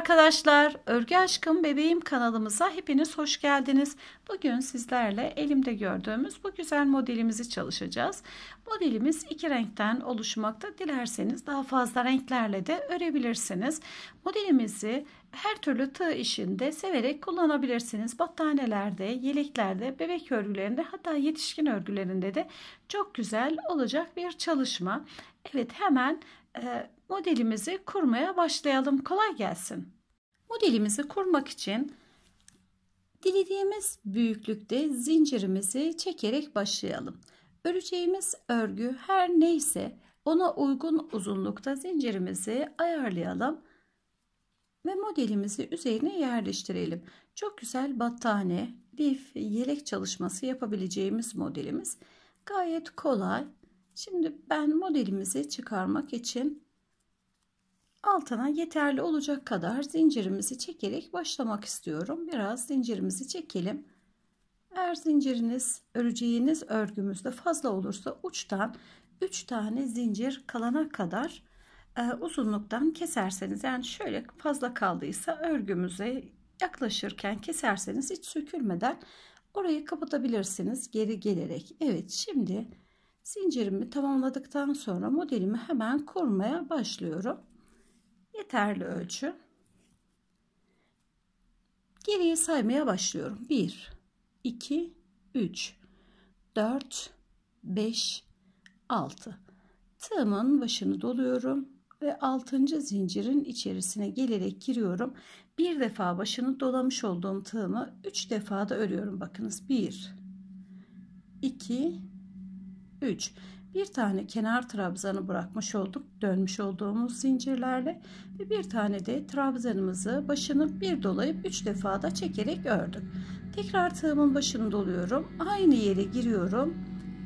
arkadaşlar, Örgü Aşkım Bebeğim kanalımıza hepiniz hoş geldiniz. Bugün sizlerle elimde gördüğümüz bu güzel modelimizi çalışacağız. Modelimiz iki renkten oluşmakta. Dilerseniz daha fazla renklerle de örebilirsiniz. Modelimizi her türlü tığ işinde severek kullanabilirsiniz. Battanelerde, yeleklerde, bebek örgülerinde hatta yetişkin örgülerinde de çok güzel olacak bir çalışma. Evet hemen e, modelimizi kurmaya başlayalım. Kolay gelsin. Modelimizi kurmak için dilediğimiz büyüklükte zincirimizi çekerek başlayalım. Öreceğimiz örgü her neyse ona uygun uzunlukta zincirimizi ayarlayalım ve modelimizi üzerine yerleştirelim. Çok güzel battaniye, lif, yelek çalışması yapabileceğimiz modelimiz. Gayet kolay. Şimdi ben modelimizi çıkarmak için altına yeterli olacak kadar zincirimizi çekerek başlamak istiyorum. Biraz zincirimizi çekelim. Eğer zinciriniz, öreceğiniz örgümüzde fazla olursa uçtan 3 tane zincir kalana kadar e, uzunluktan keserseniz yani şöyle fazla kaldıysa örgümüze yaklaşırken keserseniz hiç sökülmeden orayı kapatabilirsiniz geri gelerek. Evet şimdi zincirimi tamamladıktan sonra modelimi hemen kurmaya başlıyorum. Yeterli ölçü. Geriye saymaya başlıyorum. 1, 2, 3, 4, 5, 6. Tığımın başını doluyorum ve 6. zincirin içerisine gelerek giriyorum. Bir defa başını dolamış olduğum tığımı 3 defa da örüyorum. Bakınız 1, 2, 3 bir tane kenar trabzanı bırakmış olduk dönmüş olduğumuz zincirlerle ve bir tane de trabzanımızı başını bir dolayıp üç defa da çekerek ördük tekrar tığımın başını doluyorum aynı yere giriyorum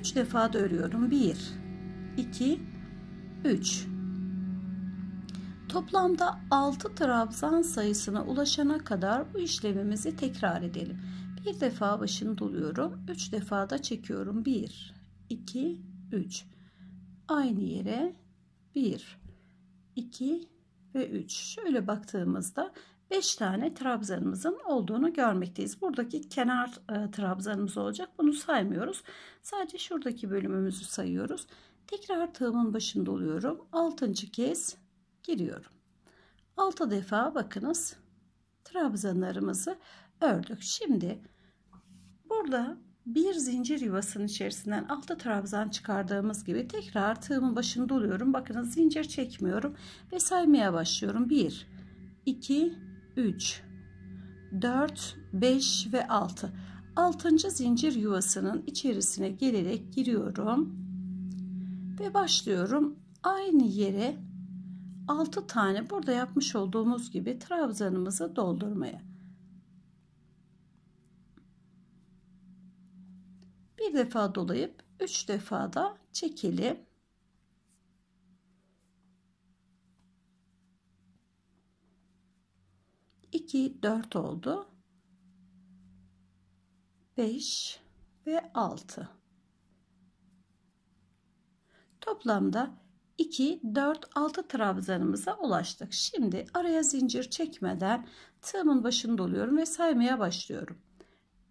üç defa da örüyorum 1 2 3 Toplamda 6 trabzan sayısına ulaşana kadar bu işlemimizi tekrar edelim. Bir defa başını doluyorum. 3 defa da çekiyorum. 1 2 3. Aynı yere 1, 2 ve 3. Şöyle baktığımızda 5 tane trabzanımızın olduğunu görmekteyiz. Buradaki kenar e, trabzanımız olacak. Bunu saymıyoruz. Sadece şuradaki bölümümüzü sayıyoruz. Tekrar tığımın başında oluyorum. 6. kez giriyorum. 6 defa bakınız trabzanlarımızı ördük. Şimdi burada bir zincir yuvasının içerisinden altı trabzan çıkardığımız gibi tekrar tığımın başında oluyorum. Bakın zincir çekmiyorum ve saymaya başlıyorum. 1, 2, 3, 4, 5 ve 6. 6. zincir yuvasının içerisine gelerek giriyorum ve başlıyorum. Aynı yere 6 tane burada yapmış olduğumuz gibi trabzanımızı doldurmaya. bir defa dolayıp üç defa da çekelim. İki, dört oldu. Beş ve altı. Toplamda iki dört altı trabzanımıza ulaştık. Şimdi araya zincir çekmeden tığımın başını doluyorum ve saymaya başlıyorum.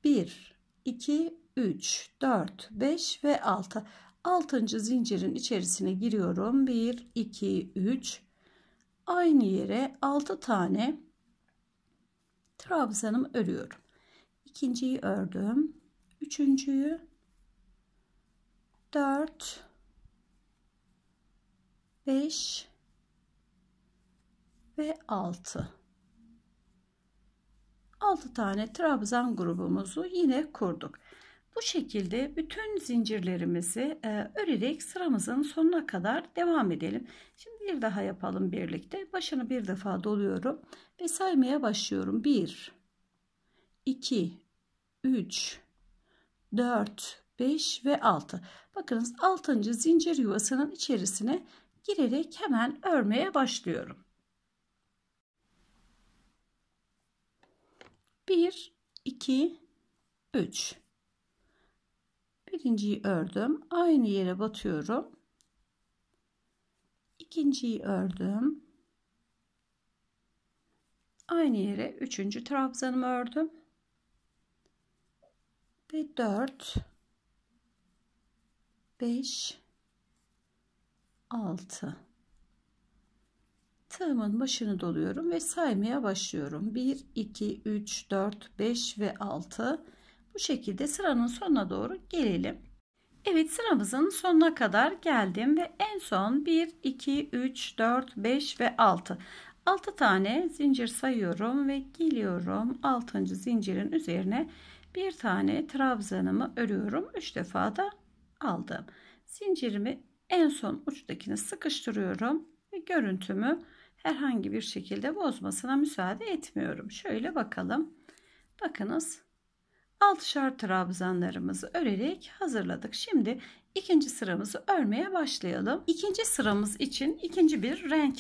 Bir iki 3, 4, 5 ve 6. 6. zincirin içerisine giriyorum. 1, 2, 3. Aynı yere 6 tane trabzanım örüyorum. İkinciyi ördüm. Üçüncüyü 4 5 ve 6 6 tane trabzan grubumuzu yine kurduk. Bu şekilde bütün zincirlerimizi e, örerek sıramızın sonuna kadar devam edelim. Şimdi bir daha yapalım birlikte. Başını bir defa doluyorum ve saymaya başlıyorum. 1 2 3 4 5 ve 6. Bakınız 6. zincir yuvasının içerisine girerek hemen örmeye başlıyorum. 1 2 3 Birinciyi ördüm. Aynı yere batıyorum. İkinciyi ördüm. Aynı yere üçüncü trabzanımı ördüm. Ve dört, beş, altı. Tığımın başını doluyorum ve saymaya başlıyorum. 1, 2, 3, 4, 5 ve 6. Bu şekilde sıranın sonuna doğru gelelim. Evet sıramızın sonuna kadar geldim ve en son 1, 2, 3, 4, 5 ve 6. 6 tane zincir sayıyorum ve geliyorum 6. zincirin üzerine bir tane trabzanımı örüyorum. 3 defa da aldım. Zincirimi en son uçtakini sıkıştırıyorum ve görüntümü herhangi bir şekilde bozmasına müsaade etmiyorum. Şöyle bakalım. Bakınız altışar trabzanlarımızı örerek hazırladık. Şimdi ikinci sıramızı örmeye başlayalım. İkinci sıramız için ikinci bir renk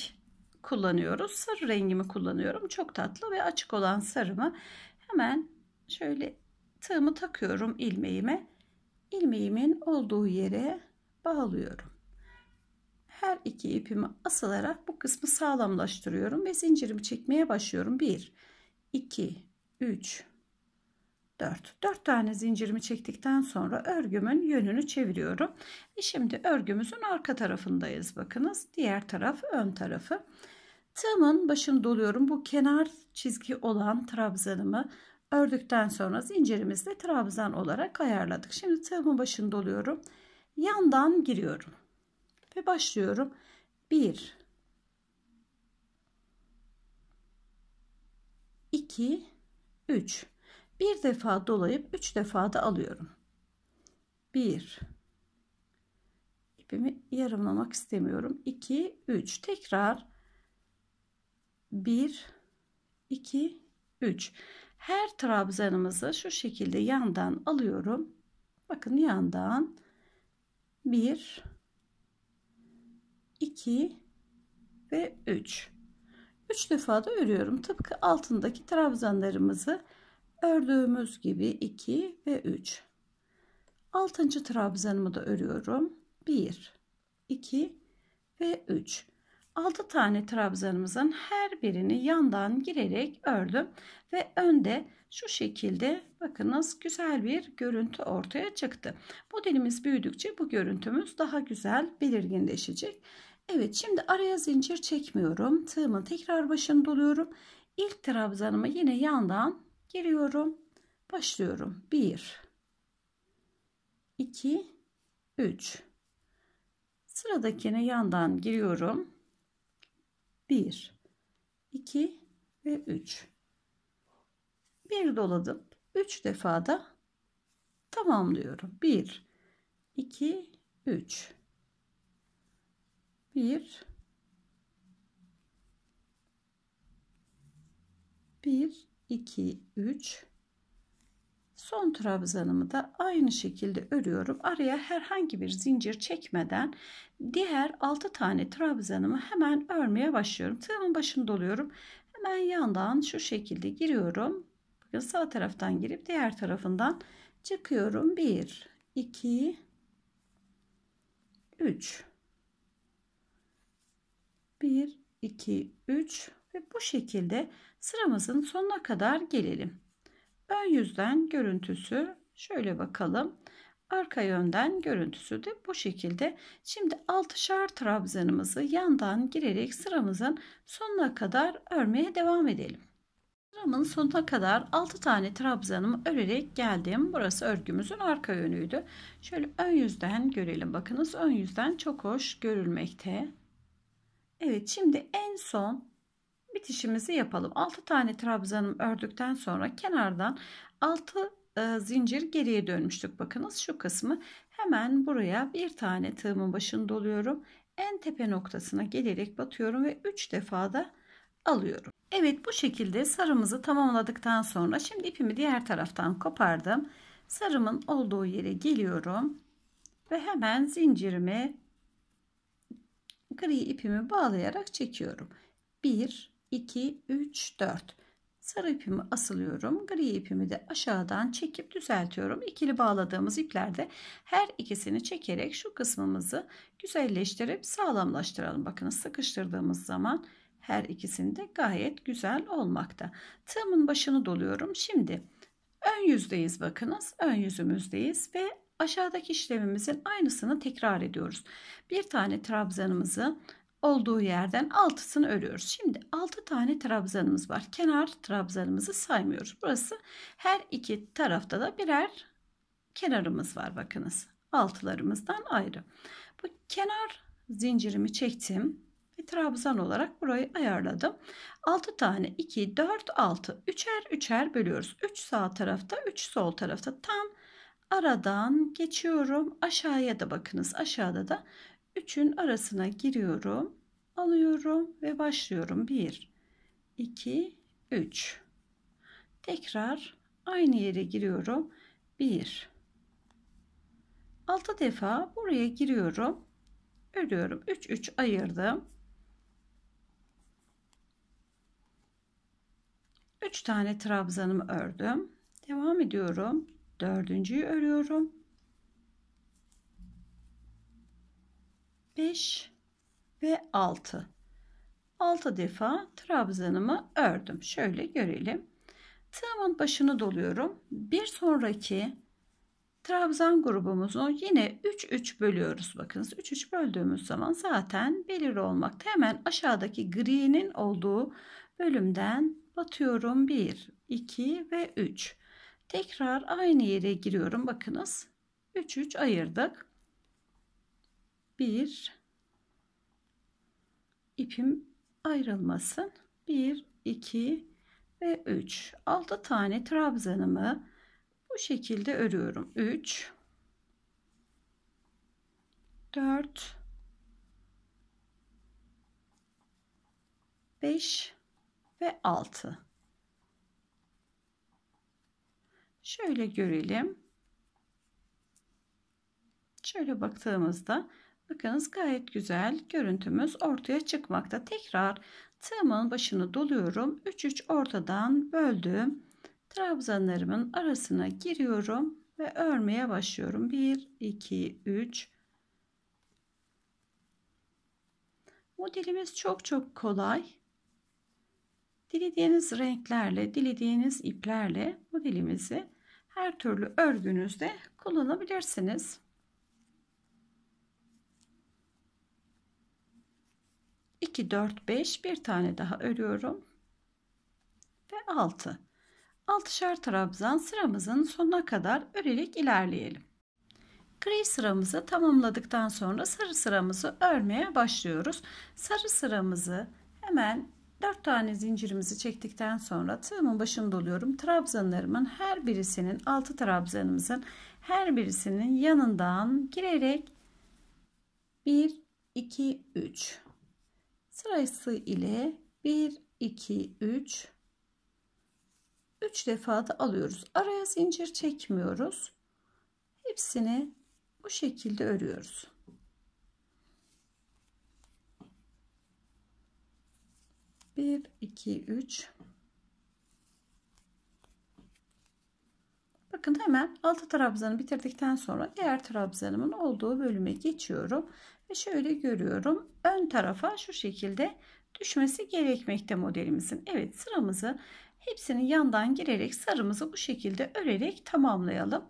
kullanıyoruz. Sarı rengimi kullanıyorum. Çok tatlı ve açık olan sarımı hemen şöyle tığımı takıyorum ilmeğime. Ilmeğimin olduğu yere bağlıyorum. Her iki ipimi asılarak bu kısmı sağlamlaştırıyorum ve zincirimi çekmeye başlıyorum. 1 2 3 4. 4 tane zincirimi çektikten sonra örgümün yönünü çeviriyorum. Ve şimdi örgümüzün arka tarafındayız. Bakınız diğer taraf ön tarafı. Tığımın başını doluyorum. Bu kenar çizgi olan trabzanımı ördükten sonra zincirimizde trabzan olarak ayarladık. Şimdi tığımın başını doluyorum. Yandan giriyorum. Ve başlıyorum. 1 2 3 bir defa dolayıp üç defa da alıyorum. Bir. İpimi yarımlamak istemiyorum. İki, üç. Tekrar bir, iki, üç. Her trabzanımızı şu şekilde yandan alıyorum. Bakın yandan bir, iki ve üç. Üç defa da örüyorum. Tıpkı altındaki trabzanlarımızı ördüğümüz gibi 2 ve 3 altıncı trabzanımı da örüyorum 1 2 ve 3 6 tane trabzanımızın her birini yandan girerek ördüm ve önde şu şekilde bakınız güzel bir görüntü ortaya çıktı. Modelimiz büyüdükçe bu görüntümüz daha güzel belirginleşecek. Evet şimdi araya zincir çekmiyorum. Tığımın tekrar başını doluyorum. İlk trabzanımı yine yandan giriyorum. Başlıyorum. 1 2 3 Sıradakine yandan giriyorum. 1 2 ve 3 bir doladım. 3 defa da tamamlıyorum. 1 2 3 1 1 2 3 son trabzanımı da aynı şekilde örüyorum araya herhangi bir zincir çekmeden diğer 6 tane trabzanımı hemen örmeye başlıyorum tığımın başını doluyorum hemen yandan şu şekilde giriyorum bakın sağ taraftan girip diğer tarafından çıkıyorum 1 2 3 1 2 3 ve bu şekilde Sıramızın sonuna kadar gelelim. Ön yüzden görüntüsü şöyle bakalım. Arka yönden görüntüsü de bu şekilde. Şimdi altışar trabzanımızı yandan girerek sıramızın sonuna kadar örmeye devam edelim. Sıramın sonuna kadar 6 tane trabzanımı örerek geldim. Burası örgümüzün arka yönüydü. Şöyle ön yüzden görelim. Bakınız ön yüzden çok hoş görülmekte. Evet şimdi en son bitişimizi yapalım. 6 tane trabzanım ördükten sonra kenardan 6 e, zincir geriye dönmüştük. Bakınız şu kısmı hemen buraya bir tane tığımın başını doluyorum. En tepe noktasına gelerek batıyorum ve 3 defa da alıyorum. Evet bu şekilde sarımızı tamamladıktan sonra şimdi ipimi diğer taraftan kopardım. Sarımın olduğu yere geliyorum ve hemen zincirimi gri ipimi bağlayarak çekiyorum. 1 2, 3, 4. Sarı ipimi asılıyorum. Gri ipimi de aşağıdan çekip düzeltiyorum. İkili bağladığımız iplerde her ikisini çekerek şu kısmımızı güzelleştirip sağlamlaştıralım. Bakın sıkıştırdığımız zaman her ikisinde gayet güzel olmakta. Tığımın başını doluyorum. Şimdi ön yüzdeyiz bakınız. Ön yüzümüzdeyiz ve aşağıdaki işlemimizin aynısını tekrar ediyoruz. Bir tane trabzanımızı olduğu yerden altısını örüyoruz. Şimdi 6 tane trabzanımız var. Kenar trabzanımızı saymıyoruz. Burası her iki tarafta da birer kenarımız var bakınız. Altılarımızdan ayrı. Bu kenar zincirimi çektim ve trabzan olarak burayı ayarladım. 6 tane 2 4 6 üçer üçer bölüyoruz. 3 sağ tarafta, 3 sol tarafta tam aradan geçiyorum. Aşağıya da bakınız. Aşağıda da 3'ün arasına giriyorum, alıyorum ve başlıyorum. 1, 2, 3. Tekrar aynı yere giriyorum. 1. 6 defa buraya giriyorum. Örüyorum. 3 3 ayırdım. 3 tane trabzanımı ördüm. Devam ediyorum. Dördüncüyü örüyorum. 5 ve 6. 6 defa trabzanımı ördüm. Şöyle görelim. Tığımın başını doluyorum. Bir sonraki trabzan grubumuzu yine 3 3 bölüyoruz. Bakınız 3 3 böldüğümüz zaman zaten belir olmakta. Hemen aşağıdaki gri'nin olduğu bölümden batıyorum. 1 2 ve 3. Tekrar aynı yere giriyorum. Bakınız 3 3 ayırdık bir ipim ayrılmasın. 1, 2 ve 3. 6 tane trabzanımı bu şekilde örüyorum. 3 4 5 ve 6. Şöyle görelim. Şöyle baktığımızda Bakınız gayet güzel görüntümüz ortaya çıkmakta. Tekrar tığımın başını doluyorum. 3-3 ortadan böldüm. Trabzanlarımın arasına giriyorum ve örmeye başlıyorum. 1, 2, 3. Modelimiz çok çok kolay. Dilediğiniz renklerle, dilediğiniz iplerle modelimizi her türlü örgünüzde kullanabilirsiniz. 2 4 5 bir tane daha örüyorum ve 6 6'şar trabzan sıramızın sonuna kadar örerek ilerleyelim gri sıramızı tamamladıktan sonra sarı sıramızı örmeye başlıyoruz sarı sıramızı hemen 4 tane zincirimizi çektikten sonra tığımın başını doluyorum. Trabzanlarımın her birisinin 6 trabzanımızın her birisinin yanından girerek 1 2 3 sırası ile 1 2 3 3 defa da alıyoruz araya zincir çekmiyoruz hepsini bu şekilde örüyoruz bir iki üç bakın hemen altı trabzanı bitirdikten sonra diğer trabzanımın olduğu bölüme geçiyorum ve şöyle görüyorum. Ön tarafa şu şekilde düşmesi gerekmekte modelimizin. Evet sıramızı hepsini yandan girerek sarımızı bu şekilde örerek tamamlayalım.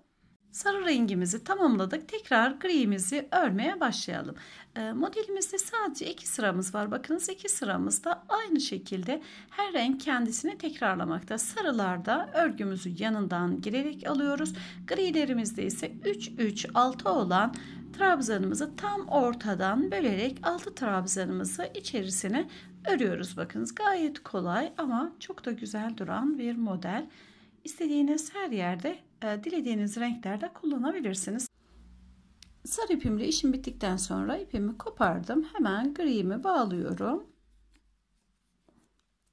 Sarı rengimizi tamamladık. Tekrar grimizi örmeye başlayalım. Ee, modelimizde sadece iki sıramız var. Bakınız iki sıramızda aynı şekilde her renk kendisini tekrarlamakta. Sarılarda örgümüzü yanından girerek alıyoruz. Grilerimizde ise 3-3-6 olan trabzanımızı tam ortadan bölerek altı trabzanımızı içerisine örüyoruz. Bakınız gayet kolay ama çok da güzel duran bir model. İstediğiniz her yerde e, dilediğiniz renklerde kullanabilirsiniz. Sarı ipimle işim bittikten sonra ipimi kopardım. Hemen griğimi bağlıyorum.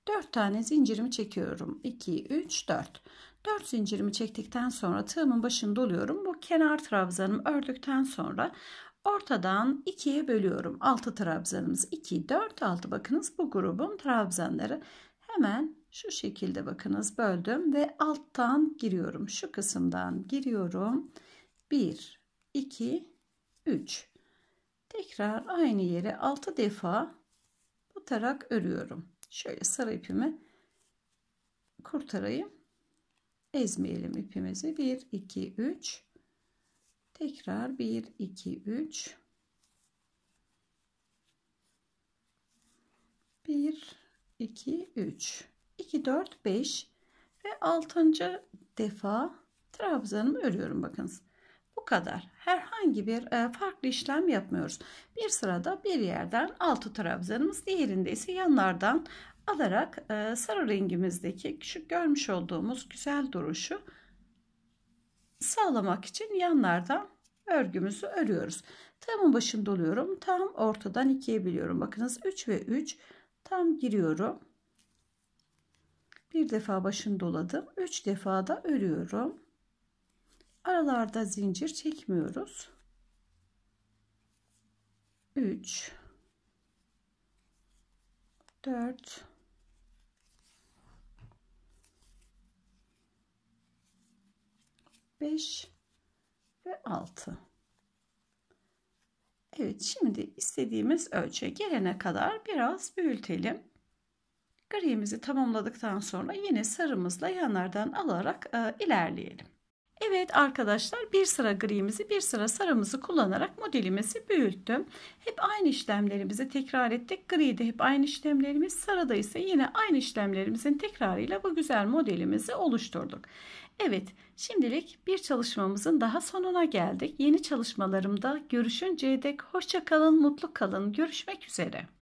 4 tane zincirimi çekiyorum. 2, 3, 4. 4 zincirimi çektikten sonra tığımın başını doluyorum. Bu kenar trabzanımı ördükten sonra ortadan ikiye bölüyorum. 6 trabzanımız 2, 4, 6 bakınız bu grubun trabzanları. Hemen şu şekilde bakınız böldüm ve alttan giriyorum. Şu kısımdan giriyorum. 1, 2, 3. Tekrar aynı yere 6 defa batarak örüyorum. Şöyle sarı ipimi kurtarayım ezmeyelim ipimizi 1 2 3 tekrar 1 2 3 1 2 3 2 4 5 ve 6. defa trabzanımı örüyorum bakınız bu kadar. Herhangi bir e, farklı işlem yapmıyoruz. Bir sırada bir yerden altı trabzanımız diğerinde ise yanlardan alarak e, sarı rengimizdeki küçük görmüş olduğumuz güzel duruşu sağlamak için yanlardan örgümüzü örüyoruz. Tamın başında oluyorum. Tam ortadan ikiye biliyorum. Bakınız 3 ve 3 tam giriyorum. Bir defa başını doladım. 3 defa da örüyorum aralarda zincir çekmiyoruz 3 4 5 ve 6 Evet şimdi istediğimiz ölçüye gelene kadar biraz büyütelim grimizi tamamladıktan sonra yine sarımızla yanlardan alarak e, ilerleyelim Evet arkadaşlar bir sıra grimizi bir sıra sarımızı kullanarak modelimizi büyüttüm. Hep aynı işlemlerimizi tekrar ettik. Gri'de hep aynı işlemlerimiz sarıda ise yine aynı işlemlerimizin tekrarıyla bu güzel modelimizi oluşturduk. Evet şimdilik bir çalışmamızın daha sonuna geldik. Yeni çalışmalarımda görüşünceye dek hoşça kalın mutlu kalın görüşmek üzere.